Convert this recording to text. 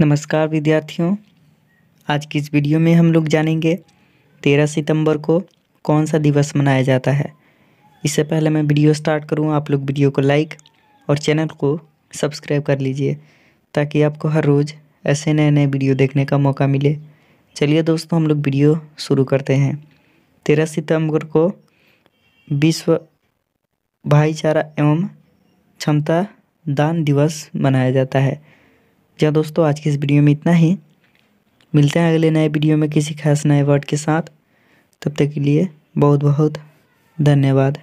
नमस्कार विद्यार्थियों आज की इस वीडियो में हम लोग जानेंगे तेरह सितंबर को कौन सा दिवस मनाया जाता है इससे पहले मैं वीडियो स्टार्ट करूं आप लोग वीडियो को लाइक और चैनल को सब्सक्राइब कर लीजिए ताकि आपको हर रोज़ ऐसे नए नए वीडियो देखने का मौका मिले चलिए दोस्तों हम लोग वीडियो शुरू करते हैं तेरह सितम्बर को विश्व भाईचारा एवं क्षमता दान दिवस मनाया जाता है जहाँ दोस्तों आज की इस वीडियो में इतना ही मिलते हैं अगले नए वीडियो में किसी खास नए वर्ड के साथ तब तक के लिए बहुत बहुत धन्यवाद